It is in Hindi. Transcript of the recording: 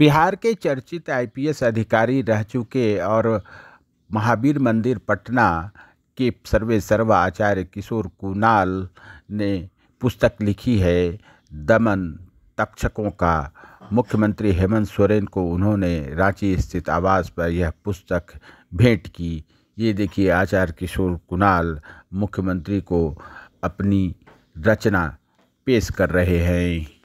बिहार के चर्चित आईपीएस अधिकारी रह चुके और महावीर मंदिर पटना के सर्वे सर्वा आचार्य किशोर कुणाल ने पुस्तक लिखी है दमन तक्षकों का मुख्यमंत्री हेमंत सोरेन को उन्होंने रांची स्थित आवास पर यह पुस्तक भेंट की ये देखिए आचार्य किशोर कुणाल मुख्यमंत्री को अपनी रचना पेश कर रहे हैं